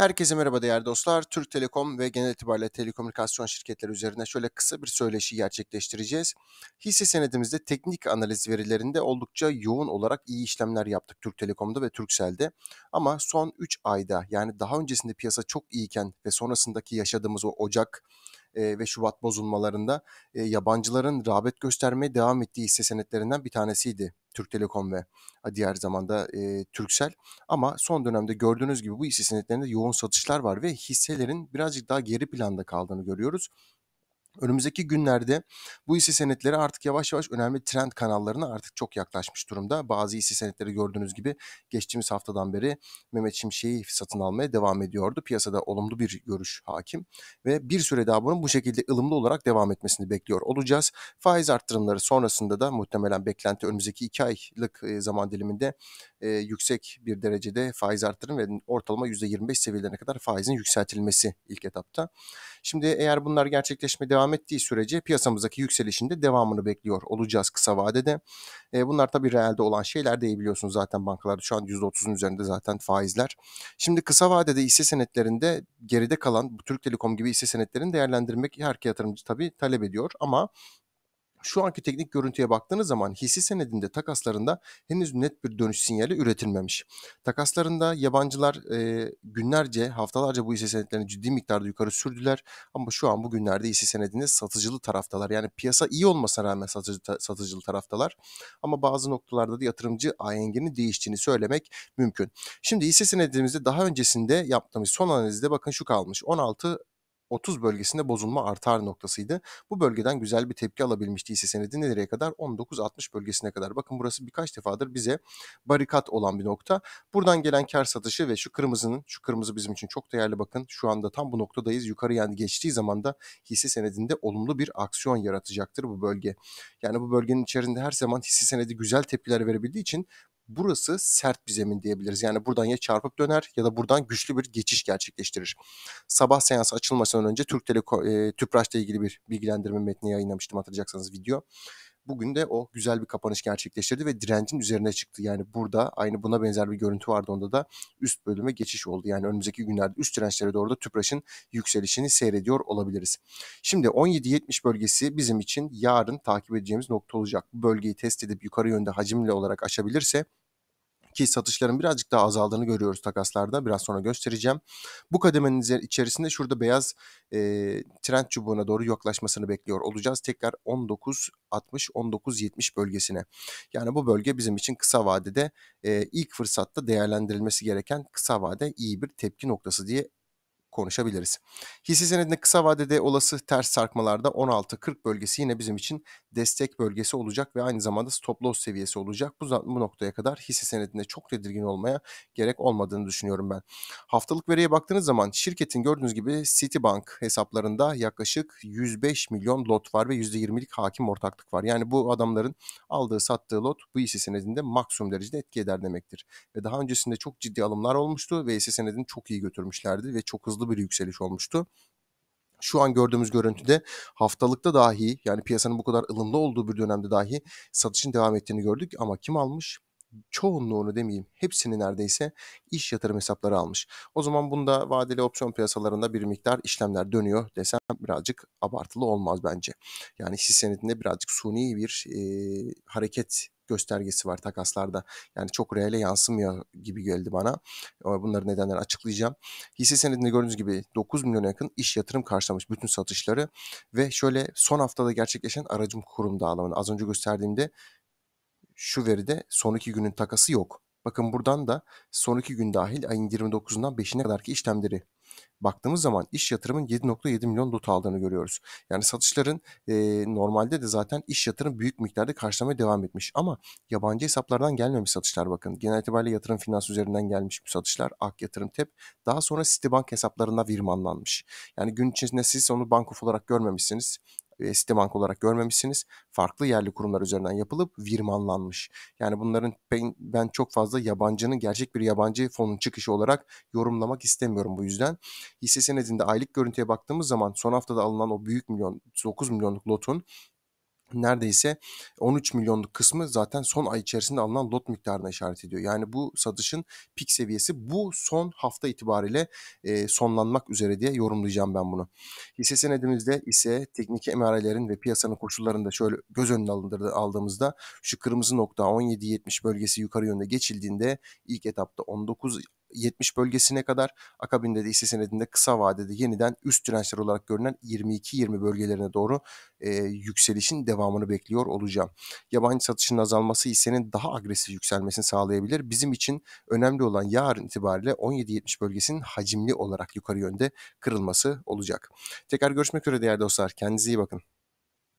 Herkese merhaba değerli dostlar. Türk Telekom ve genel itibariyle telekomünikasyon şirketleri üzerine şöyle kısa bir söyleşi gerçekleştireceğiz. Hisse senedimizde teknik analiz verilerinde oldukça yoğun olarak iyi işlemler yaptık Türk Telekom'da ve Turkcell'de. Ama son 3 ayda yani daha öncesinde piyasa çok iyiken ve sonrasındaki yaşadığımız o Ocak e, ve Şubat bozulmalarında e, yabancıların rağbet göstermeye devam ettiği hisse senetlerinden bir tanesiydi Türk Telekom ve diğer zamanda e, Türksel. Ama son dönemde gördüğünüz gibi bu hisse senetlerinde yoğun satışlar var ve hisselerin birazcık daha geri planda kaldığını görüyoruz. Önümüzdeki günlerde bu hisse senetleri artık yavaş yavaş önemli trend kanallarına artık çok yaklaşmış durumda. Bazı hisse senetleri gördüğünüz gibi geçtiğimiz haftadan beri Mehmet Şimşek'i satın almaya devam ediyordu. Piyasada olumlu bir görüş hakim ve bir süre daha bunun bu şekilde ılımlı olarak devam etmesini bekliyor olacağız. Faiz arttırımları sonrasında da muhtemelen beklenti önümüzdeki 2 aylık e, zaman diliminde e, yüksek bir derecede faiz arttırım ve ortalama %25 seviyelerine kadar faizin yükseltilmesi ilk etapta. Şimdi eğer bunlar gerçekleşmeye devam devam ettiği sürece piyasamızdaki yükselişinde devamını bekliyor olacağız kısa vadede. E, bunlar tabii reelde olan şeyler değil biliyorsunuz zaten bankalarda şu an %30'un üzerinde zaten faizler. Şimdi kısa vadede hisse senetlerinde geride kalan bu Türk Telekom gibi hisse senetlerini değerlendirmek her yatırımcı tabii talep ediyor ama şu anki teknik görüntüye baktığınız zaman hisse senedinde takaslarında henüz net bir dönüş sinyali üretilmemiş. Takaslarında yabancılar e, günlerce, haftalarca bu hisse senetlerini ciddi miktarda yukarı sürdüler. Ama şu an bu günlerde hisse senedinde satıcılı taraftalar. Yani piyasa iyi olmasına rağmen satıcı, satıcılı taraftalar. Ama bazı noktalarda da yatırımcı AENG'nin değiştiğini söylemek mümkün. Şimdi hisse senedimizde daha öncesinde yaptığımız son analizde bakın şu kalmış. 16 30 bölgesinde bozulma artar noktasıydı. Bu bölgeden güzel bir tepki alabilmişti hisse senedi nereye kadar? 19.60 bölgesine kadar. Bakın burası birkaç defadır bize barikat olan bir nokta. Buradan gelen kar satışı ve şu kırmızının, şu kırmızı bizim için çok değerli bakın. Şu anda tam bu noktadayız. Yukarı yani geçtiği zaman da hisse senedinde olumlu bir aksiyon yaratacaktır bu bölge. Yani bu bölgenin içerisinde her zaman hisse senedi güzel tepkiler verebildiği için burası sert bir zemin diyebiliriz. Yani buradan ya çarpıp döner ya da buradan güçlü bir geçiş gerçekleştirir. Sabah seansı açılmasından önce Türk Telekom, e, TÜPRAŞ'la ilgili bir bilgilendirme metni yayınlamıştım hatırlayacaksanız video. Bugün de o güzel bir kapanış gerçekleştirdi ve direncin üzerine çıktı. Yani burada aynı buna benzer bir görüntü vardı onda da üst bölüme geçiş oldu. Yani önümüzdeki günlerde üst dirençlere doğru da TÜPRAŞ'ın yükselişini seyrediyor olabiliriz. Şimdi 17.70 bölgesi bizim için yarın takip edeceğimiz nokta olacak. Bu bölgeyi test edip yukarı yönde hacimli olarak aşabilirse ki satışların birazcık daha azaldığını görüyoruz takaslarda. Biraz sonra göstereceğim. Bu kademenin içerisinde şurada beyaz e, trend çubuğuna doğru yaklaşmasını bekliyor olacağız. Tekrar 19.60-19.70 bölgesine. Yani bu bölge bizim için kısa vadede e, ilk fırsatta değerlendirilmesi gereken kısa vade iyi bir tepki noktası diye konuşabiliriz. Hisse senedinde kısa vadede olası ters sarkmalarda 16.40 bölgesi yine bizim için destek bölgesi olacak ve aynı zamanda stop loss seviyesi olacak. Bu, bu noktaya kadar hisse senedinde çok tedirgin olmaya gerek olmadığını düşünüyorum ben. Haftalık veriye baktığınız zaman şirketin gördüğünüz gibi Citibank hesaplarında yaklaşık 105 milyon lot var ve %20'lik hakim ortaklık var. Yani bu adamların aldığı sattığı lot bu hisse senedinde maksimum derecede etki eder demektir. Ve daha öncesinde çok ciddi alımlar olmuştu ve hisse senedini çok iyi götürmüşlerdi ve çok hızlı hızlı bir yükseliş olmuştu şu an gördüğümüz görüntüde haftalıkta dahi yani piyasanın bu kadar ılımlı olduğu bir dönemde dahi satışın devam ettiğini gördük ama kim almış? çoğunluğunu demeyeyim hepsini neredeyse iş yatırım hesapları almış. O zaman bunda vadeli opsiyon piyasalarında bir miktar işlemler dönüyor desem birazcık abartılı olmaz bence. Yani hisse senedinde birazcık suni bir e, hareket göstergesi var takaslarda. Yani çok reale yansımıyor gibi geldi bana. Ee, bunları nedenler açıklayacağım. Hisse senedinde gördüğünüz gibi 9 milyona yakın iş yatırım karşılamış bütün satışları ve şöyle son haftada gerçekleşen aracım kurum dağılımını az önce gösterdiğimde şu veride son iki günün takası yok. Bakın buradan da sonraki gün dahil ayın 29'undan 5'ine kadarki işlemleri baktığımız zaman iş yatırımın 7.7 milyon lot aldığını görüyoruz. Yani satışların e, normalde de zaten iş yatırım büyük miktarda karşılamaya devam etmiş. Ama yabancı hesaplardan gelmemiş satışlar bakın. Genel itibariyle yatırım finans üzerinden gelmiş bu satışlar. Ak yatırım tep. Daha sonra Citibank hesaplarına virmanlanmış. Yani gün içerisinde siz onu bank olarak görmemişsiniz e, olarak görmemişsiniz. Farklı yerli kurumlar üzerinden yapılıp virmanlanmış. Yani bunların ben, ben çok fazla yabancının gerçek bir yabancı fonun çıkışı olarak yorumlamak istemiyorum bu yüzden. Hisse senedinde aylık görüntüye baktığımız zaman son haftada alınan o büyük milyon 9 milyonluk lotun neredeyse 13 milyonluk kısmı zaten son ay içerisinde alınan lot miktarına işaret ediyor. Yani bu satışın pik seviyesi bu son hafta itibariyle e, sonlanmak üzere diye yorumlayacağım ben bunu. Hisse senedimizde ise teknik emarelerin ve piyasanın koşullarında şöyle göz önüne alındırdı, aldığımızda şu kırmızı nokta 17.70 bölgesi yukarı yönde geçildiğinde ilk etapta 19 70 bölgesine kadar akabinde de hisse senedinde kısa vadede yeniden üst dirençler olarak görünen 22-20 bölgelerine doğru e, yükselişin devamını bekliyor olacağım. Yabancı satışın azalması hissenin daha agresif yükselmesini sağlayabilir. Bizim için önemli olan yarın itibariyle 17-70 bölgesinin hacimli olarak yukarı yönde kırılması olacak. Tekrar görüşmek üzere değerli dostlar. Kendinize iyi bakın.